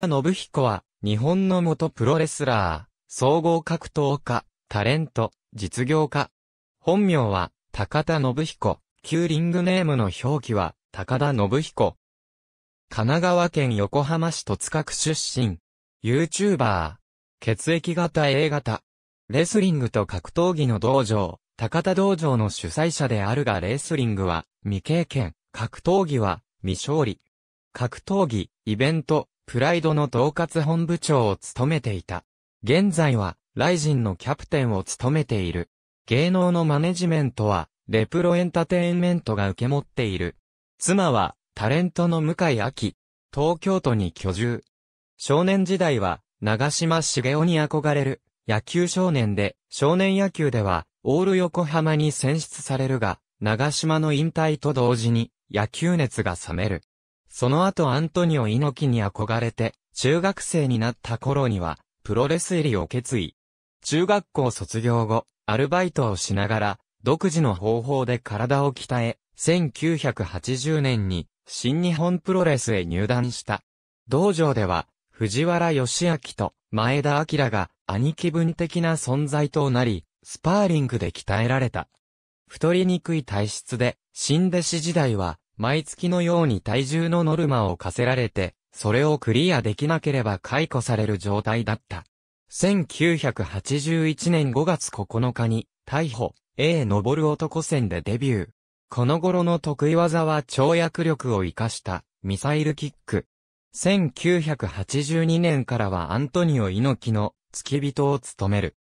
田信彦は、日本の元プロレスラー、総合格闘家、タレント、実業家。本名は、高田信彦。旧リングネームの表記は、高田信彦。神奈川県横浜市戸塚区出身。YouTuber。血液型 A 型。レスリングと格闘技の道場、高田道場の主催者であるがレスリングは未経験、格闘技は未勝利。格闘技、イベント、プライドの統括本部長を務めていた。現在は、ライジンのキャプテンを務めている。芸能のマネジメントは、レプロエンタテインメントが受け持っている。妻は、タレントの向井明。東京都に居住。少年時代は、長島茂雄に憧れる、野球少年で、少年野球では、オール横浜に選出されるが、長島の引退と同時に、野球熱が冷める。その後アントニオ猪木に憧れて、中学生になった頃には、プロレス入りを決意。中学校卒業後、アルバイトをしながら、独自の方法で体を鍛え、1980年に、新日本プロレスへ入団した。道場では、藤原義明と前田明が兄貴分的な存在となり、スパーリングで鍛えられた。太りにくい体質で、新弟子時代は、毎月のように体重のノルマを課せられて、それをクリアできなければ解雇される状態だった。1981年5月9日に、逮捕、A 登る男戦でデビュー。この頃の得意技は跳躍力を活かしたミサイルキック。1982年からはアントニオ猪木の付き人を務める。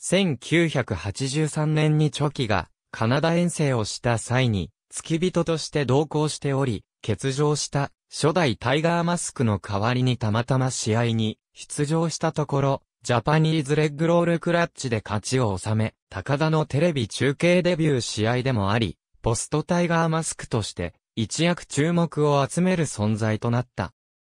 1983年にチョキがカナダ遠征をした際に付き人として同行しており、欠場した初代タイガーマスクの代わりにたまたま試合に出場したところ、ジャパニーズレッグロールクラッチで勝ちを収め、高田のテレビ中継デビュー試合でもあり、ポストタイガーマスクとして一躍注目を集める存在となった。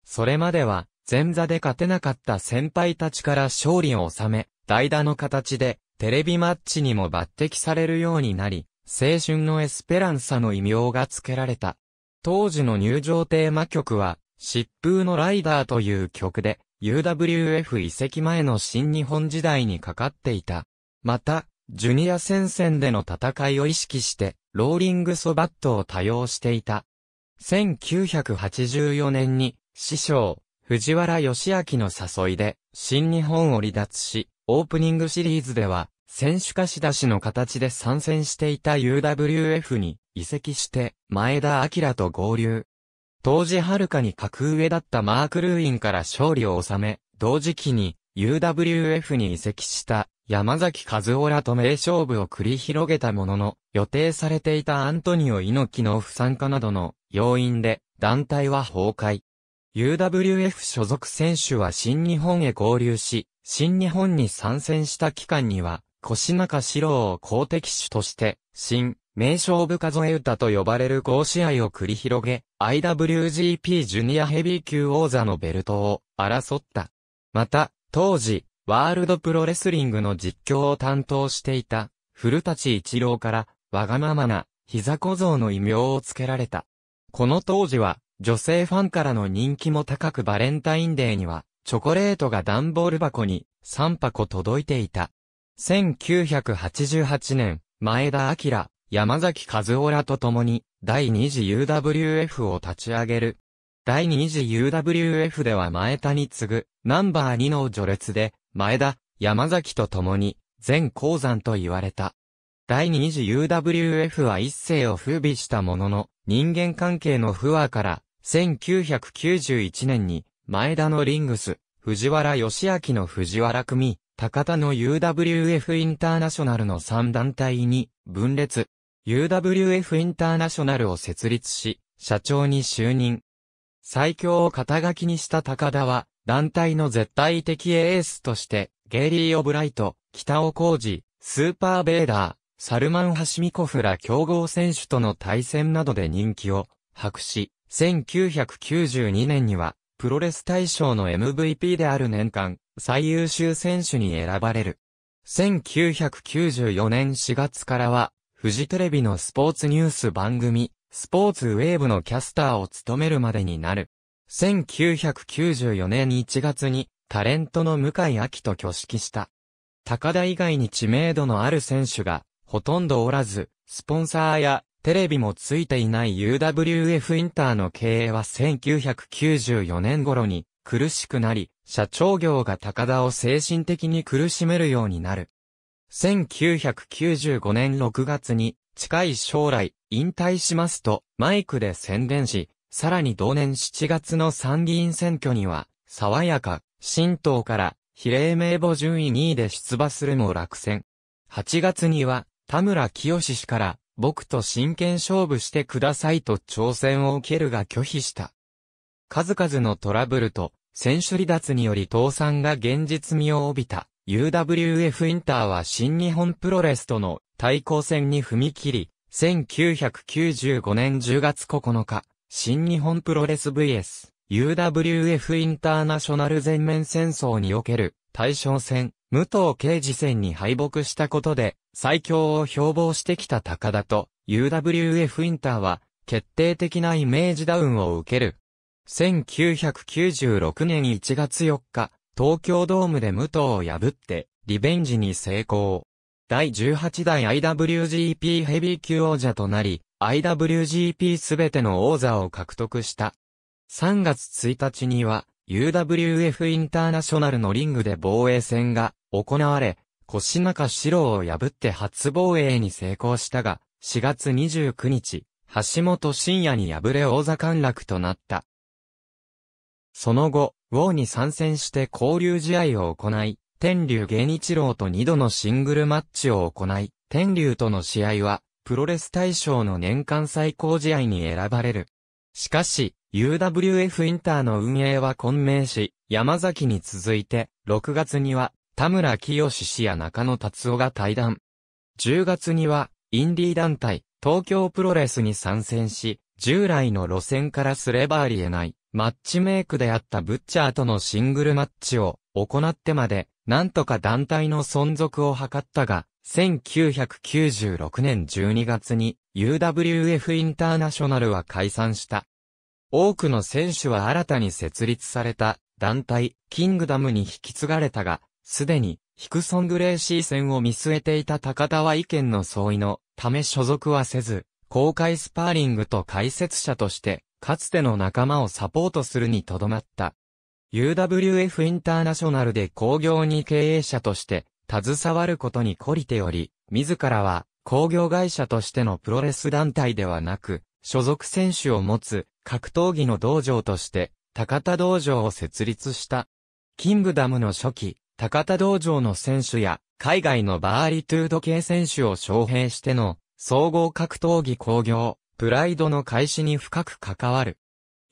それまでは前座で勝てなかった先輩たちから勝利を収め、代打の形でテレビマッチにも抜擢されるようになり、青春のエスペランサの異名が付けられた。当時の入場テーマ曲は、疾風のライダーという曲で、UWF 移籍前の新日本時代にかかっていた。また、ジュニア戦線での戦いを意識して、ローリングソバットを多用していた。1984年に、師匠、藤原義明の誘いで、新日本を離脱し、オープニングシリーズでは、選手貸し出しの形で参戦していた UWF に移籍して、前田明と合流。当時はるかに格上だったマーク・ルーインから勝利を収め、同時期に UWF に移籍した山崎和夫らと名勝負を繰り広げたものの、予定されていたアントニオ猪木の不参加などの要因で団体は崩壊。UWF 所属選手は新日本へ合流し、新日本に参戦した期間には、腰中四郎を公的主として、新、名勝負数え歌と呼ばれる合試合を繰り広げ、IWGP ジュニアヘビー級王座のベルトを争った。また、当時、ワールドプロレスリングの実況を担当していた、古立一郎から、わがままな、膝小僧の異名をつけられた。この当時は、女性ファンからの人気も高くバレンタインデーには、チョコレートが段ボール箱に3箱届いていた。1988年、前田明、山崎和夫らと共に、第2次 UWF を立ち上げる。第2次 UWF では前田に次ぐ、ナンバー2の序列で、前田、山崎と共に、全鉱山と言われた。第2次 UWF は一世を風靡したものの、人間関係の不和から、1991年に、前田のリングス、藤原義明の藤原組、高田の UWF インターナショナルの3団体に分裂。UWF インターナショナルを設立し、社長に就任。最強を肩書きにした高田は、団体の絶対的エースとして、ゲイリー・オブライト、北尾浩二、スーパーベーダー、サルマン・ハシミコフら競合選手との対戦などで人気を博し、1992年にはプロレス大賞の MVP である年間、最優秀選手に選ばれる。1994年4月からは、フジテレビのスポーツニュース番組、スポーツウェーブのキャスターを務めるまでになる。1994年1月に、タレントの向井明と挙式した。高田以外に知名度のある選手が、ほとんどおらず、スポンサーやテレビもついていない UWF インターの経営は1994年頃に苦しくなり、社長業が高田を精神的に苦しめるようになる。1995年6月に近い将来引退しますとマイクで宣伝し、さらに同年7月の参議院選挙には、爽やか、新党から比例名簿順位2位で出馬するも落選。8月には田村清氏から僕と真剣勝負してくださいと挑戦を受けるが拒否した。数々のトラブルと、選手離脱により倒産が現実味を帯びた、UWF インターは新日本プロレスとの対抗戦に踏み切り、1995年10月9日、新日本プロレス VS、UWF インターナショナル全面戦争における、対象戦、武藤刑事戦に敗北したことで、最強を標榜してきた高田と UWF インターは決定的なイメージダウンを受ける。1996年1月4日、東京ドームで武藤を破ってリベンジに成功。第18代 IWGP ヘビー級王者となり、IWGP すべての王座を獲得した。3月1日には、UWF インターナショナルのリングで防衛戦が行われ、腰中四郎を破って初防衛に成功したが、4月29日、橋本深夜に敗れ王座陥落となった。その後、王に参戦して交流試合を行い、天竜芸日郎と二度のシングルマッチを行い、天竜との試合は、プロレス大賞の年間最高試合に選ばれる。しかし、UWF インターの運営は混迷し、山崎に続いて、6月には田村清氏や中野達夫が対談。10月には、インディー団体、東京プロレスに参戦し、従来の路線からすればあり得ない、マッチメイクであったブッチャーとのシングルマッチを行ってまで、なんとか団体の存続を図ったが、1996年12月に UWF インターナショナルは解散した。多くの選手は新たに設立された団体、キングダムに引き継がれたが、すでに、ヒクソン・グレーシー戦を見据えていた高田は意見の相違のため所属はせず、公開スパーリングと解説者として、かつての仲間をサポートするにとどまった。UWF インターナショナルで工業に経営者として、携わることに懲りており、自らは工業会社としてのプロレス団体ではなく、所属選手を持つ格闘技の道場として、高田道場を設立した。キングダムの初期、高田道場の選手や、海外のバーリトゥード系選手を招聘しての、総合格闘技工業、プライドの開始に深く関わる。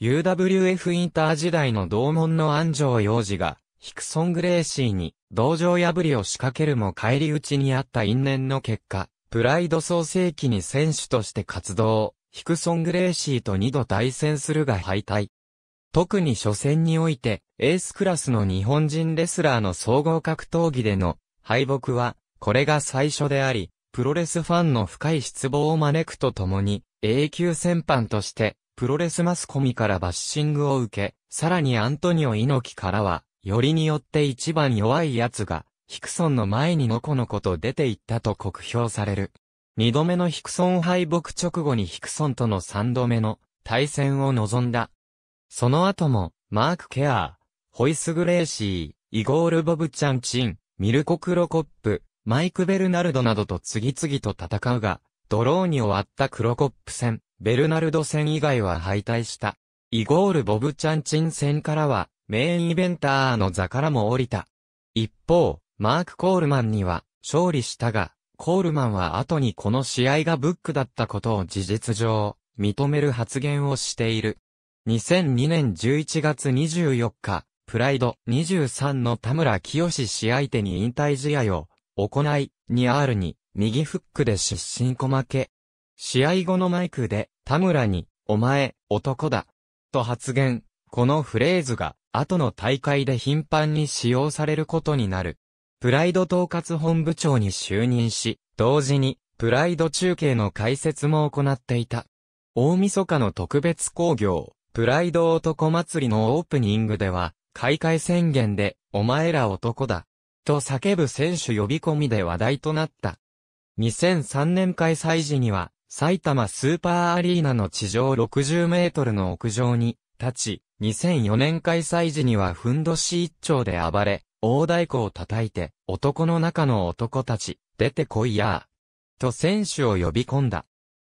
UWF インター時代の同門の安城洋二が、ヒクソン・グレーシーに、道場破りを仕掛けるも返り討ちにあった因縁の結果、プライド創世期に選手として活動、ヒクソン・グレーシーと二度対戦するが敗退。特に初戦において、エースクラスの日本人レスラーの総合格闘技での敗北は、これが最初であり、プロレスファンの深い失望を招くとともに、永久戦犯として、プロレスマスコミからバッシングを受け、さらにアントニオ猪木からは、よりによって一番弱い奴が、ヒクソンの前にのこのこと出ていったと酷評される。二度目のヒクソン敗北直後にヒクソンとの三度目の対戦を望んだその後も、マーク・ケアー、ホイス・グレーシー、イゴール・ボブチャン・チン、ミルコ・クロコップ、マイク・ベルナルドなどと次々と戦うが、ドローに終わったクロコップ戦、ベルナルド戦以外は敗退した。イゴール・ボブチャン・チン戦からは、メインイベンターの座からも降りた。一方、マーク・コールマンには、勝利したが、コールマンは後にこの試合がブックだったことを事実上、認める発言をしている。2002年11月24日、プライド23の田村清氏相手に引退試合を行い、2R に右フックで失神小負け。試合後のマイクで田村に、お前、男だ。と発言。このフレーズが、後の大会で頻繁に使用されることになる。プライド統括本部長に就任し、同時に、プライド中継の解説も行っていた。大晦日の特別工業、プライド男祭りのオープニングでは、開会宣言で、お前ら男だ。と叫ぶ選手呼び込みで話題となった。2003年開催時には、埼玉スーパーアリーナの地上60メートルの屋上に立ち、2004年開催時にはふんどし一丁で暴れ、大太鼓を叩いて、男の中の男たち、出てこいやー。と選手を呼び込んだ。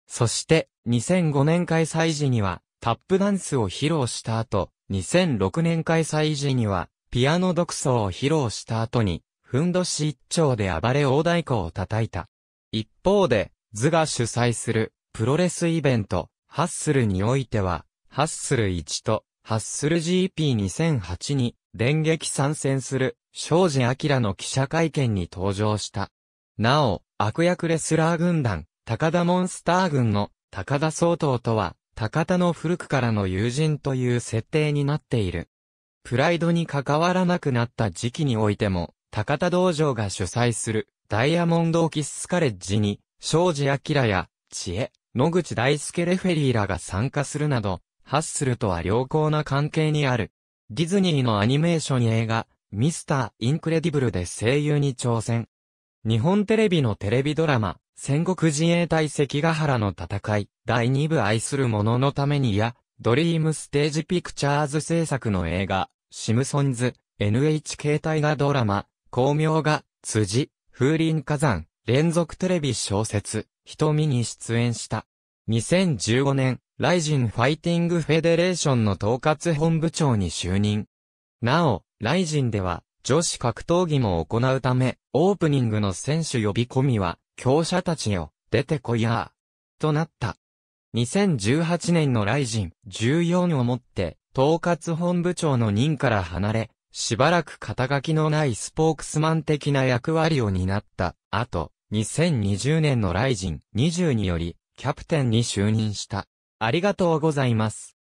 そして、2005年開催時には、タップダンスを披露した後、2006年開催時には、ピアノ独奏を披露した後に、ふんどし一丁で暴れ大太鼓を叩いた。一方で、図が主催する、プロレスイベント、ハッスルにおいては、ハッスル1と、ハッスル GP2008 に、電撃参戦する、庄司明の記者会見に登場した。なお、悪役レスラー軍団、高田モンスター軍の高田総統とは、高田の古くからの友人という設定になっている。プライドに関わらなくなった時期においても、高田道場が主催するダイヤモンドオキスカレッジに、庄司明や知恵、野口大輔レフェリーらが参加するなど、ハッスルとは良好な関係にある。ディズニーのアニメーション映画、ミスター・インクレディブルで声優に挑戦。日本テレビのテレビドラマ、戦国自衛隊関ヶ原の戦い、第2部愛する者のためにや、ドリームステージピクチャーズ制作の映画、シムソンズ、NHK 大河ドラマ、光明が、辻、風林火山、連続テレビ小説、瞳に出演した。2015年、ライジンファイティングフェデレーションの統括本部長に就任。なお、ライジンでは、女子格闘技も行うため、オープニングの選手呼び込みは、強者たちよ、出てこいやー、となった。2018年のライジン14をもって、統括本部長の任から離れ、しばらく肩書きのないスポークスマン的な役割を担った。後、2020年のライジン20により、キャプテンに就任した。ありがとうございます。